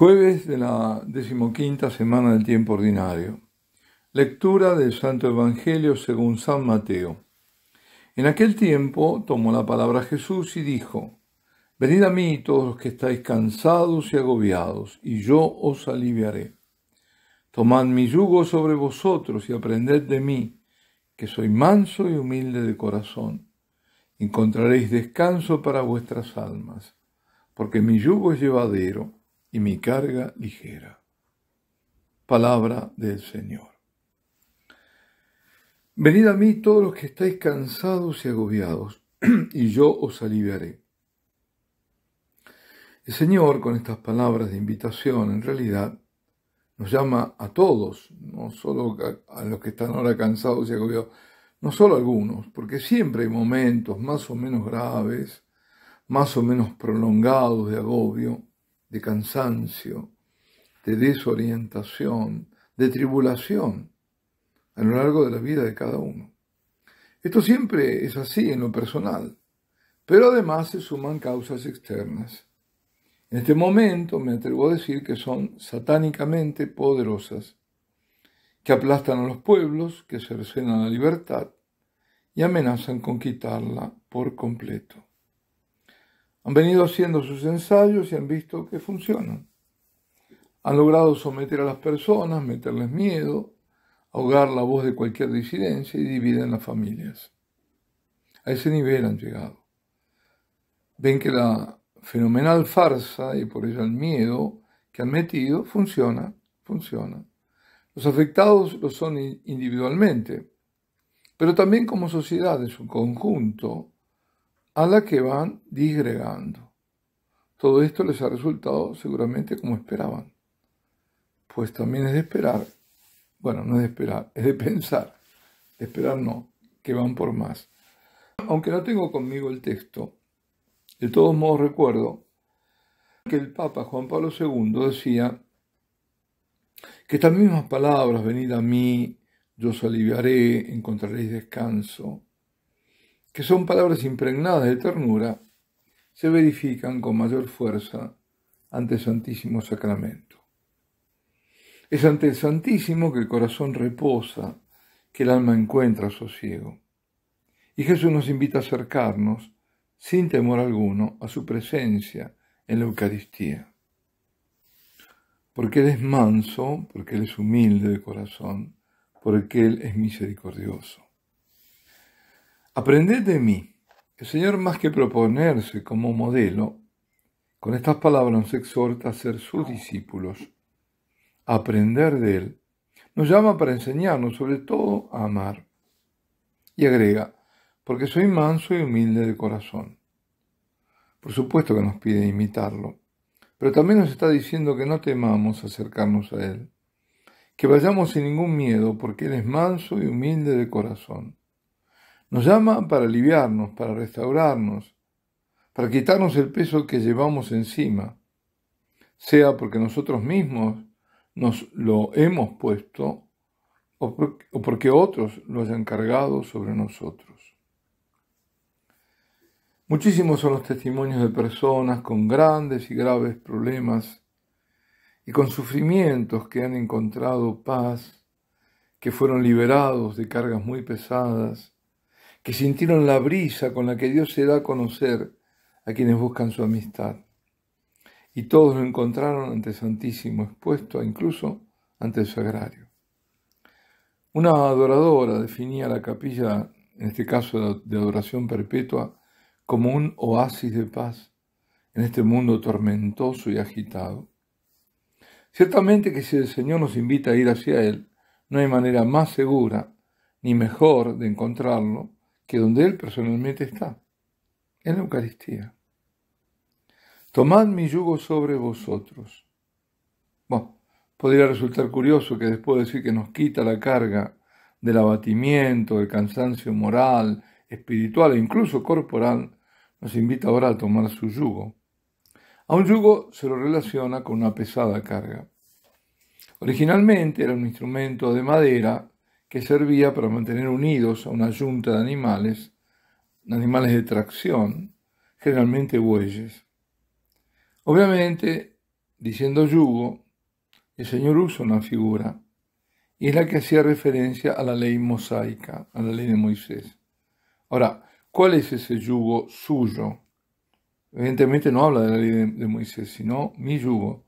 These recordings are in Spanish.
Jueves de la decimoquinta semana del tiempo ordinario. Lectura del Santo Evangelio según San Mateo. En aquel tiempo tomó la palabra Jesús y dijo, Venid a mí todos los que estáis cansados y agobiados, y yo os aliviaré. Tomad mi yugo sobre vosotros y aprended de mí, que soy manso y humilde de corazón. Encontraréis descanso para vuestras almas, porque mi yugo es llevadero y mi carga ligera. Palabra del Señor. Venid a mí todos los que estáis cansados y agobiados, y yo os aliviaré. El Señor, con estas palabras de invitación, en realidad, nos llama a todos, no solo a los que están ahora cansados y agobiados, no solo a algunos, porque siempre hay momentos más o menos graves, más o menos prolongados de agobio, de cansancio, de desorientación, de tribulación a lo largo de la vida de cada uno. Esto siempre es así en lo personal, pero además se suman causas externas. En este momento me atrevo a decir que son satánicamente poderosas, que aplastan a los pueblos, que cercenan la libertad y amenazan con quitarla por completo. Han venido haciendo sus ensayos y han visto que funcionan. Han logrado someter a las personas, meterles miedo, ahogar la voz de cualquier disidencia y dividen las familias. A ese nivel han llegado. Ven que la fenomenal farsa y por ello el miedo que han metido funciona, funciona. Los afectados lo son individualmente, pero también como sociedad en su conjunto a la que van disgregando. Todo esto les ha resultado seguramente como esperaban. Pues también es de esperar, bueno, no es de esperar, es de pensar, esperar no, que van por más. Aunque no tengo conmigo el texto, de todos modos recuerdo que el Papa Juan Pablo II decía que estas mismas palabras, venid a mí, yo os aliviaré, encontraréis descanso, que son palabras impregnadas de ternura, se verifican con mayor fuerza ante el Santísimo Sacramento. Es ante el Santísimo que el corazón reposa, que el alma encuentra sosiego. Y Jesús nos invita a acercarnos, sin temor alguno, a su presencia en la Eucaristía. Porque Él es manso, porque Él es humilde de corazón, porque Él es misericordioso. Aprended de mí. El Señor, más que proponerse como modelo, con estas palabras nos exhorta a ser sus discípulos, a aprender de Él. Nos llama para enseñarnos, sobre todo, a amar. Y agrega, porque soy manso y humilde de corazón. Por supuesto que nos pide imitarlo, pero también nos está diciendo que no temamos acercarnos a Él, que vayamos sin ningún miedo, porque Él es manso y humilde de corazón. Nos llama para aliviarnos, para restaurarnos, para quitarnos el peso que llevamos encima, sea porque nosotros mismos nos lo hemos puesto o porque otros lo hayan cargado sobre nosotros. Muchísimos son los testimonios de personas con grandes y graves problemas y con sufrimientos que han encontrado paz, que fueron liberados de cargas muy pesadas, que sintieron la brisa con la que Dios se da a conocer a quienes buscan su amistad. Y todos lo encontraron ante Santísimo, expuesto incluso ante el sagrario. Una adoradora definía la capilla, en este caso de adoración perpetua, como un oasis de paz en este mundo tormentoso y agitado. Ciertamente que si el Señor nos invita a ir hacia Él, no hay manera más segura ni mejor de encontrarlo que donde Él personalmente está, en la Eucaristía. Tomad mi yugo sobre vosotros. Bueno, podría resultar curioso que después de decir que nos quita la carga del abatimiento, del cansancio moral, espiritual e incluso corporal, nos invita ahora a tomar su yugo. A un yugo se lo relaciona con una pesada carga. Originalmente era un instrumento de madera que servía para mantener unidos a una yunta de animales, animales de tracción, generalmente bueyes. Obviamente, diciendo yugo, el Señor usa una figura, y es la que hacía referencia a la ley mosaica, a la ley de Moisés. Ahora, ¿cuál es ese yugo suyo? Evidentemente no habla de la ley de, de Moisés, sino mi yugo.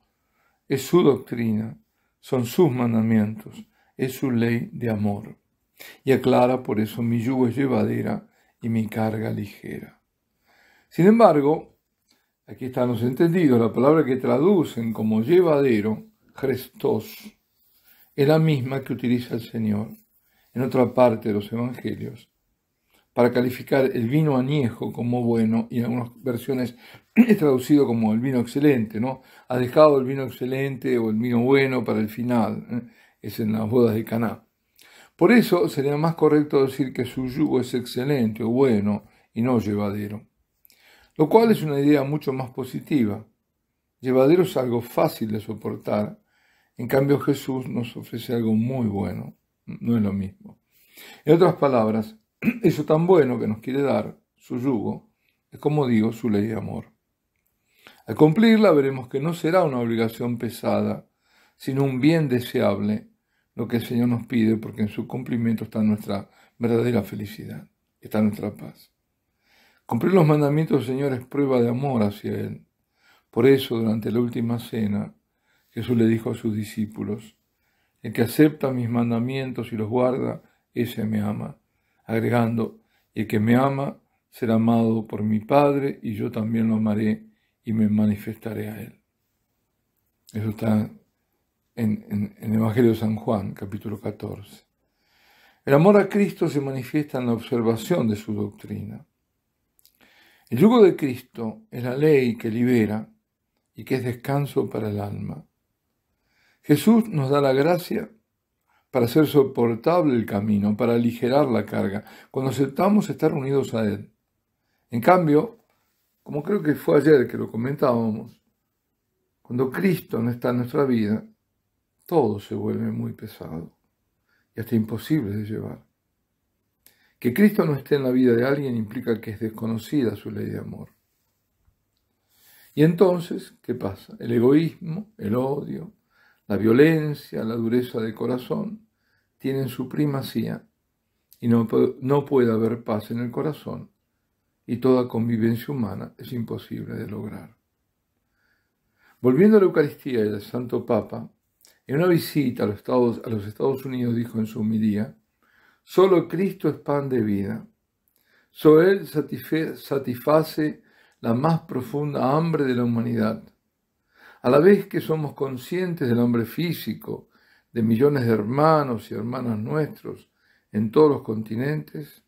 Es su doctrina, son sus mandamientos es su ley de amor. Y aclara, por eso mi yugo es llevadera y mi carga ligera. Sin embargo, aquí están los entendidos, la palabra que traducen como llevadero, Christos, es la misma que utiliza el Señor en otra parte de los evangelios para calificar el vino añejo como bueno y en algunas versiones es traducido como el vino excelente, ¿no? Ha dejado el vino excelente o el vino bueno para el final. ¿eh? es en las bodas de Caná. Por eso sería más correcto decir que su yugo es excelente o bueno y no llevadero, lo cual es una idea mucho más positiva. Llevadero es algo fácil de soportar, en cambio Jesús nos ofrece algo muy bueno, no es lo mismo. En otras palabras, eso tan bueno que nos quiere dar, su yugo, es como digo, su ley de amor. Al cumplirla veremos que no será una obligación pesada, sino un bien deseable lo que el Señor nos pide, porque en su cumplimiento está nuestra verdadera felicidad, está nuestra paz. Cumplir los mandamientos del Señor es prueba de amor hacia Él. Por eso, durante la última cena, Jesús le dijo a sus discípulos, el que acepta mis mandamientos y los guarda, ese me ama, agregando, el que me ama será amado por mi Padre y yo también lo amaré y me manifestaré a Él. Eso está en, el Evangelio de San Juan, capítulo 14. El amor a Cristo se manifiesta en la observación de su doctrina. El yugo de Cristo es la ley que libera y que es descanso para el alma. Jesús nos da la gracia para hacer soportable el camino, para aligerar la carga, cuando aceptamos estar unidos a Él. En cambio, como creo que fue ayer que lo comentábamos, cuando Cristo no está en nuestra vida, todo se vuelve muy pesado y hasta imposible de llevar. Que Cristo no esté en la vida de alguien implica que es desconocida su ley de amor. Y entonces, ¿qué pasa? El egoísmo, el odio, la violencia, la dureza de corazón tienen su primacía y no, no puede haber paz en el corazón y toda convivencia humana es imposible de lograr. Volviendo a la Eucaristía y al Santo Papa, en una visita a los Estados, a los Estados Unidos dijo en su humilía, solo Cristo es pan de vida. solo él satisface la más profunda hambre de la humanidad. A la vez que somos conscientes del hambre físico de millones de hermanos y hermanas nuestros en todos los continentes,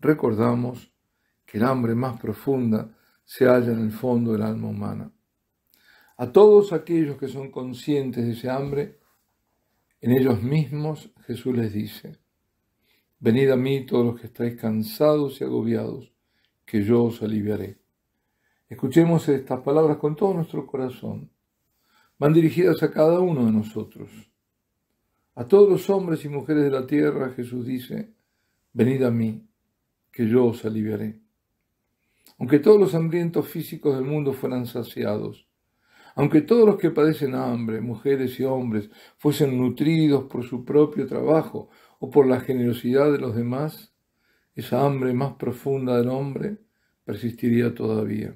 recordamos que el hambre más profunda se halla en el fondo del alma humana. A todos aquellos que son conscientes de ese hambre, en ellos mismos Jesús les dice, venid a mí todos los que estáis cansados y agobiados, que yo os aliviaré. Escuchemos estas palabras con todo nuestro corazón. Van dirigidas a cada uno de nosotros. A todos los hombres y mujeres de la tierra Jesús dice, venid a mí, que yo os aliviaré. Aunque todos los hambrientos físicos del mundo fueran saciados, aunque todos los que padecen hambre, mujeres y hombres, fuesen nutridos por su propio trabajo o por la generosidad de los demás, esa hambre más profunda del hombre persistiría todavía.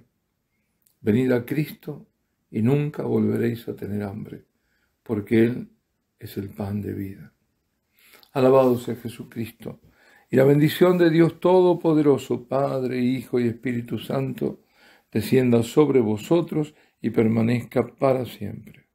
Venid a Cristo y nunca volveréis a tener hambre, porque Él es el pan de vida. Alabado sea Jesucristo. Y la bendición de Dios Todopoderoso, Padre, Hijo y Espíritu Santo, descienda sobre vosotros y permanezca para siempre.